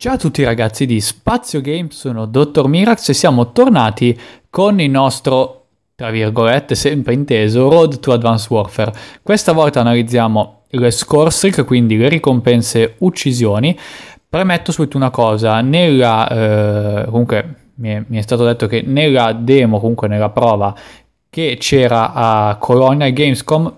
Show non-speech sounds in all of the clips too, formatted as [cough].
Ciao a tutti ragazzi di Spazio Games, sono Dottor Mirax e siamo tornati con il nostro, tra virgolette, sempre inteso, Road to Advanced Warfare. Questa volta analizziamo le score streak, quindi le ricompense uccisioni. Premetto subito una cosa, nella, eh, comunque mi è, mi è stato detto che nella demo, comunque nella prova che c'era a Colonia Gamescom,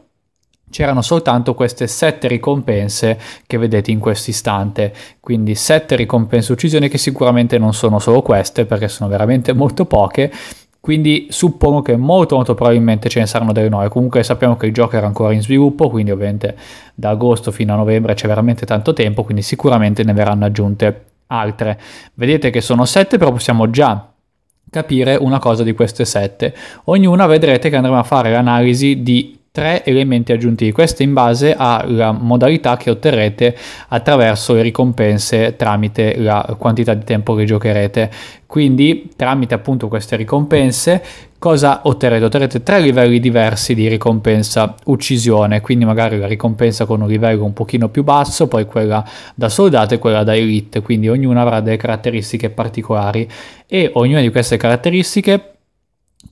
c'erano soltanto queste sette ricompense che vedete in questo istante, quindi sette ricompense uccisione che sicuramente non sono solo queste perché sono veramente molto poche, quindi suppongo che molto molto probabilmente ce ne saranno delle nuove, comunque sappiamo che il gioco era ancora in sviluppo, quindi ovviamente da agosto fino a novembre c'è veramente tanto tempo, quindi sicuramente ne verranno aggiunte altre. Vedete che sono sette, però possiamo già capire una cosa di queste sette. Ognuna vedrete che andremo a fare l'analisi di tre elementi aggiuntivi, questo in base alla modalità che otterrete attraverso le ricompense tramite la quantità di tempo che giocherete. Quindi tramite appunto queste ricompense cosa otterrete? Otterrete tre livelli diversi di ricompensa uccisione, quindi magari la ricompensa con un livello un pochino più basso, poi quella da soldato e quella da elite, quindi ognuna avrà delle caratteristiche particolari e ognuna di queste caratteristiche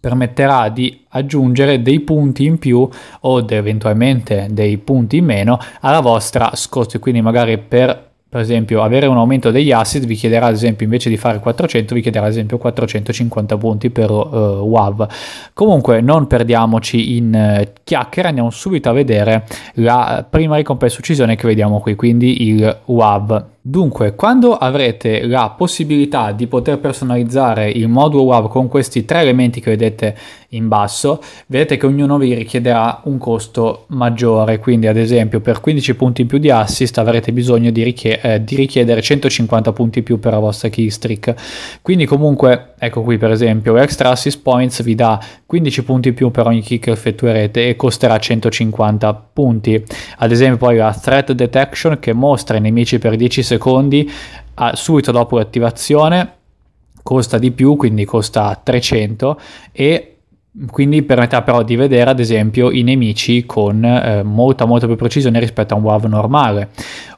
permetterà di aggiungere dei punti in più o eventualmente dei punti in meno alla vostra scorsa quindi magari per per esempio avere un aumento degli asset vi chiederà ad esempio invece di fare 400 vi chiederà ad esempio 450 punti per uh, eh, WAV comunque non perdiamoci in uh, chiacchiere andiamo subito a vedere la prima ricompensa uccisione che vediamo qui quindi il WAV Dunque, quando avrete la possibilità di poter personalizzare il modulo web con questi tre elementi che vedete in basso, vedete che ognuno vi richiederà un costo maggiore, quindi ad esempio per 15 punti in più di assist avrete bisogno di, richie- eh, di richiedere 150 punti in più per la vostra keystreak. Quindi comunque, ecco qui per esempio, l'extra assist points vi dà 15 punti in più per ogni kick che effettuerete e costerà 150 punti. Ad esempio poi la threat detection che mostra i nemici per 10 secondi secondi a, subito dopo l'attivazione costa di più, quindi costa 300 e quindi permetterà però di vedere ad esempio i nemici con eh, molta molta più precisione rispetto a un WAV normale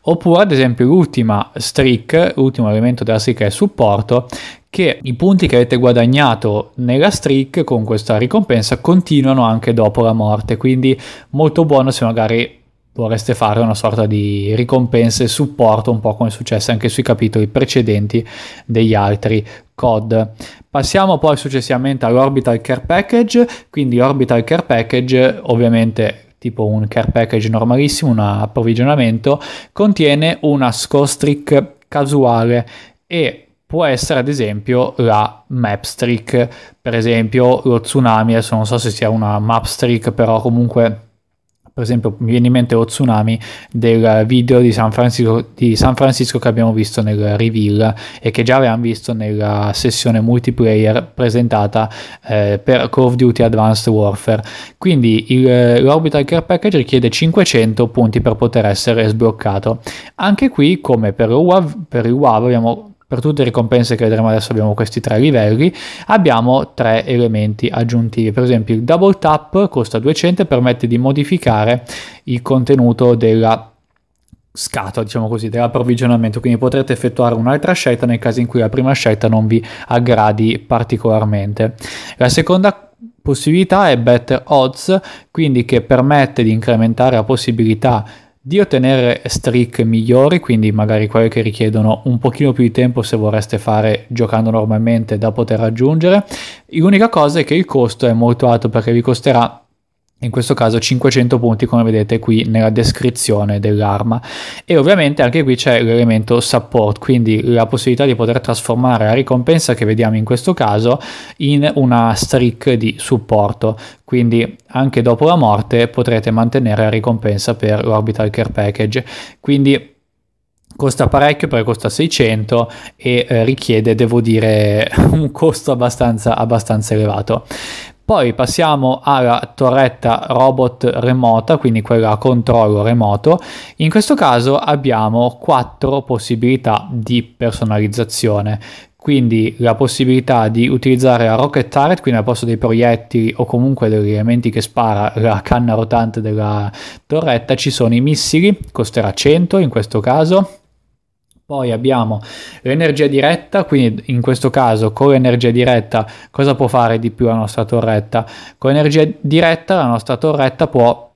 oppure ad esempio l'ultima streak l'ultimo elemento della streak è il supporto che i punti che avete guadagnato nella streak con questa ricompensa continuano anche dopo la morte quindi molto buono se magari vorreste fare una sorta di ricompensa e supporto, un po' come è successo anche sui capitoli precedenti degli altri COD. Passiamo poi successivamente all'Orbital Care Package, quindi Orbital Care Package ovviamente tipo un care package normalissimo, un approvvigionamento, contiene una scostrick casuale e può essere ad esempio la map streak, per esempio lo tsunami, adesso non so se sia una map streak, però comunque per esempio mi viene in mente lo tsunami del video di San, Francisco, di San Francisco che abbiamo visto nel reveal e che già avevamo visto nella sessione multiplayer presentata eh, per Call of Duty Advanced Warfare quindi il, eh, l'Orbital Care Package richiede 500 punti per poter essere sbloccato anche qui come per il WAV, per il WAV abbiamo per tutte le ricompense che vedremo adesso abbiamo questi tre livelli, abbiamo tre elementi aggiuntivi. Per esempio il double tap costa 200 e permette di modificare il contenuto della scatola, diciamo così, dell'approvvigionamento, quindi potrete effettuare un'altra scelta nel caso in cui la prima scelta non vi aggradi particolarmente. La seconda possibilità è Better Odds, quindi che permette di incrementare la possibilità di ottenere streak migliori, quindi magari quelli che richiedono un pochino più di tempo se vorreste fare giocando normalmente da poter raggiungere. L'unica cosa è che il costo è molto alto perché vi costerà in questo caso 500 punti come vedete qui nella descrizione dell'arma e ovviamente anche qui c'è l'elemento support quindi la possibilità di poter trasformare la ricompensa che vediamo in questo caso in una streak di supporto quindi anche dopo la morte potrete mantenere la ricompensa per l'orbital care package quindi costa parecchio perché costa 600 e eh, richiede devo dire [laughs] un costo abbastanza, abbastanza elevato poi passiamo alla torretta robot remota, quindi quella a controllo remoto. In questo caso abbiamo quattro possibilità di personalizzazione quindi la possibilità di utilizzare la rocket turret, quindi al posto dei proiettili o comunque degli elementi che spara la canna rotante della torretta ci sono i missili, costerà 100 in questo caso, poi abbiamo l'energia diretta, quindi in questo caso con l'energia diretta cosa può fare di più la nostra torretta? Con l'energia diretta la nostra torretta può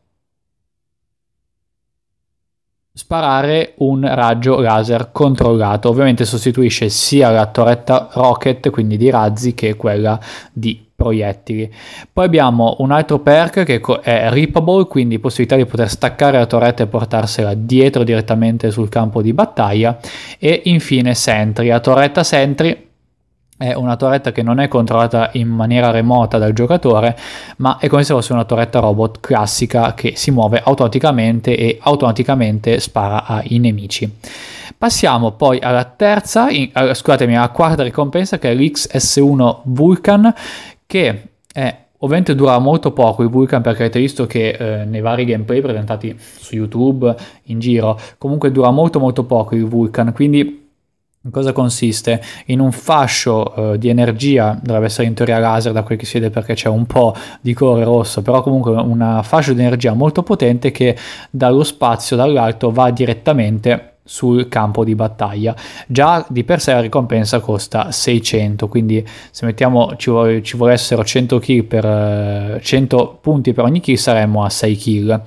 sparare un raggio laser controllato, ovviamente sostituisce sia la torretta rocket, quindi di razzi, che quella di proiettili. Poi abbiamo un altro perk che è Ripable, quindi possibilità di poter staccare la torretta e portarsela dietro direttamente sul campo di battaglia. E infine Sentry, la torretta Sentry è una torretta che non è controllata in maniera remota dal giocatore, ma è come se fosse una torretta robot classica che si muove automaticamente e automaticamente spara ai nemici. Passiamo poi alla terza, in, eh, scusatemi, alla quarta ricompensa che è l'XS1 Vulcan, che eh, ovviamente dura molto poco il Vulcan perché avete visto che eh, nei vari gameplay presentati su YouTube, in giro, comunque dura molto molto poco il Vulcan, quindi in cosa consiste? In un fascio eh, di energia, dovrebbe essere in teoria laser da quel che si vede perché c'è un po' di colore rosso, però comunque un fascio di energia molto potente che dallo spazio, dall'alto, va direttamente a sul campo di battaglia. Già di per sé la ricompensa costa 600, quindi se mettiamo ci, vor- ci volessero 100, kill per, 100 eh, punti per ogni kill saremmo a 6 kill.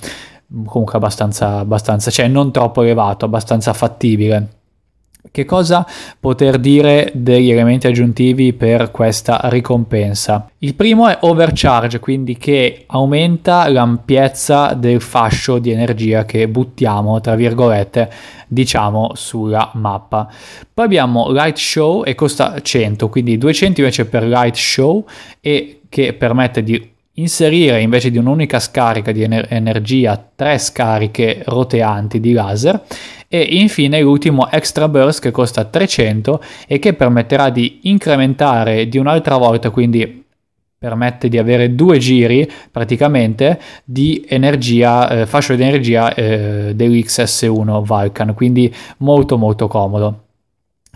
Comunque abbastanza, abbastanza, cioè non troppo elevato, abbastanza fattibile. Che cosa poter dire degli elementi aggiuntivi per questa ricompensa? Il primo è overcharge, quindi che aumenta l'ampiezza del fascio di energia che buttiamo, tra virgolette, diciamo sulla mappa. Poi abbiamo light show e costa 100, quindi 200 invece per light show e che permette di inserire invece di un'unica scarica di ener- energia tre scariche roteanti di laser e infine l'ultimo extra burst che costa 300 e che permetterà di incrementare di un'altra volta quindi permette di avere due giri praticamente di energia eh, fascio di energia eh, dell'XS1 Vulcan quindi molto molto comodo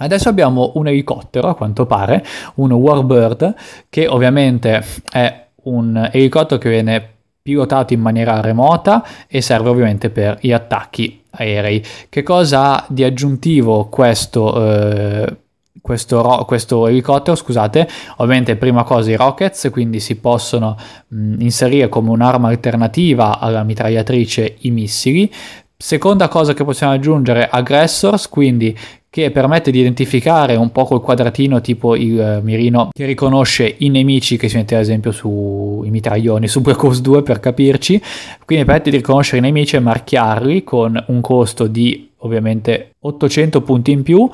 Adesso abbiamo un elicottero, a quanto pare, uno Warbird, che ovviamente è un elicottero che viene pilotato in maniera remota e serve ovviamente per gli attacchi aerei. Che cosa ha di aggiuntivo questo, eh, questo, ro- questo elicottero? Scusate, ovviamente prima cosa i rockets, quindi si possono mh, inserire come un'arma alternativa alla mitragliatrice i missili. Seconda cosa che possiamo aggiungere, aggressors, quindi che permette di identificare un po' col quadratino tipo il uh, mirino che riconosce i nemici che si mette ad esempio sui mitraglioni su Black Ops 2 per capirci quindi permette di riconoscere i nemici e marchiarli con un costo di ovviamente 800 punti in più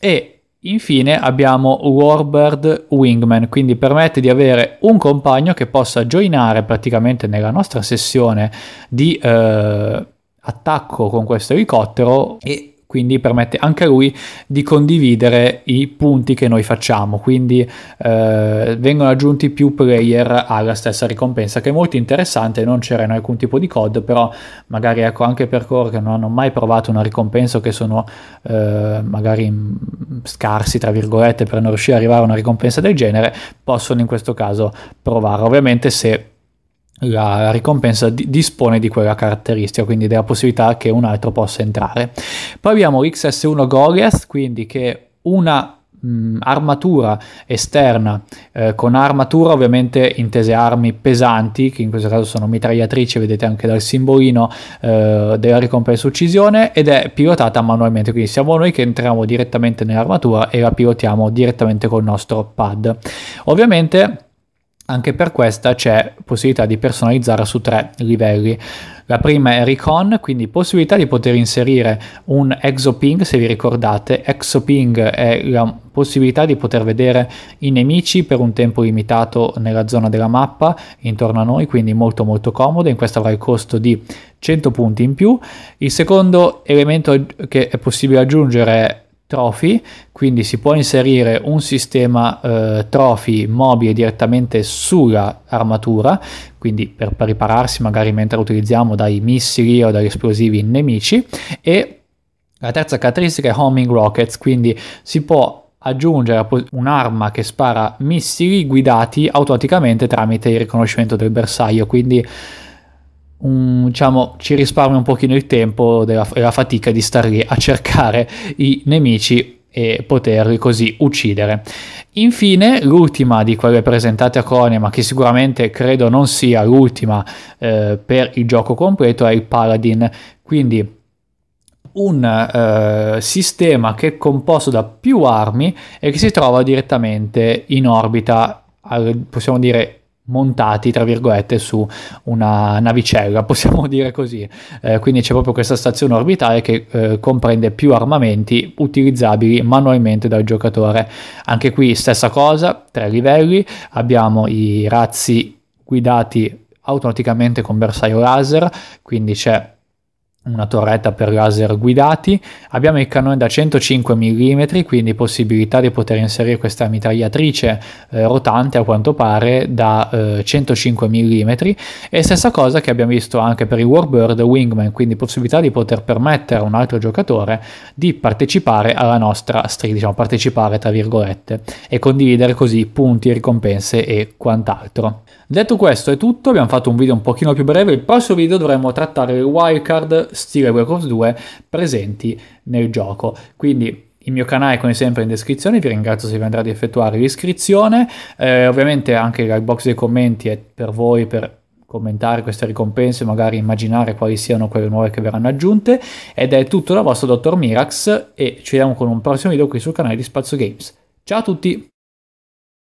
e Infine abbiamo Warbird Wingman, quindi permette di avere un compagno che possa joinare praticamente nella nostra sessione di eh, attacco con questo elicottero e quindi permette anche a lui di condividere i punti che noi facciamo, quindi eh, vengono aggiunti più player alla stessa ricompensa, che è molto interessante, non c'era in alcun tipo di code, però magari ecco anche per coloro che non hanno mai provato una ricompensa o che sono eh, magari mm, scarsi, tra virgolette, per non riuscire ad arrivare a una ricompensa del genere, possono in questo caso provare, ovviamente se la ricompensa di dispone di quella caratteristica, quindi della possibilità che un altro possa entrare. Poi abbiamo l'XS1 Goliath, quindi che una mh, mm, armatura esterna eh, con armatura ovviamente intese armi pesanti che in questo caso sono mitragliatrici vedete anche dal simbolino eh, della ricompensa uccisione ed è pilotata manualmente quindi siamo noi che entriamo direttamente nell'armatura e la pilotiamo direttamente col nostro pad ovviamente anche per questa c'è possibilità di personalizzare su tre livelli. La prima è Recon, quindi possibilità di poter inserire un exoping, se vi ricordate. Exoping è la possibilità di poter vedere i nemici per un tempo limitato nella zona della mappa intorno a noi, quindi molto molto comodo. In questo avrà il costo di 100 punti in più. Il secondo elemento che è possibile aggiungere è trophy, quindi si può inserire un sistema eh, trophy mobile direttamente sulla armatura, quindi per, ripararsi magari mentre utilizziamo dai missili o dagli esplosivi nemici e la terza caratteristica è homing rockets, quindi si può aggiungere un'arma che spara missili guidati automaticamente tramite il riconoscimento del bersaglio, quindi un, diciamo, ci risparmia un pochino il tempo della, e la fatica di stare lì a cercare i nemici e poterli così uccidere. Infine, l'ultima di quelle presentate a Cronia, ma che sicuramente credo non sia l'ultima eh, per il gioco completo, è il Paladin. Quindi un eh, sistema che è composto da più armi e che si trova direttamente in orbita, al, possiamo dire montati tra virgolette su una navicella [laughs] possiamo dire così eh, quindi c'è proprio questa stazione orbitale che eh, comprende più armamenti utilizzabili manualmente dal giocatore anche qui stessa cosa tre livelli abbiamo i razzi guidati automaticamente con bersaglio laser quindi c'è una torretta per laser guidati, abbiamo il cannone da 105 mm, quindi possibilità di poter inserire questa mitragliatrice eh, rotante a quanto pare da eh, 105 mm e stessa cosa che abbiamo visto anche per i Warbird Wingman, quindi possibilità di poter permettere a un altro giocatore di partecipare alla nostra streak, diciamo partecipare tra virgolette e condividere così punti, ricompense e quant'altro. Detto questo è tutto, abbiamo fatto un video un pochino più breve, il prossimo video dovremo trattare le wildcard stile Black Ops 2 presenti nel gioco. Quindi il mio canale come sempre in descrizione, vi ringrazio se vi andrà ad effettuare l'iscrizione, eh, ovviamente anche il box dei commenti è per voi per commentare queste ricompense, magari immaginare quali siano quelle nuove che verranno aggiunte ed è tutto da vostro dottor Mirax e ci vediamo con un prossimo video qui sul canale di Spazio Games. Ciao a tutti!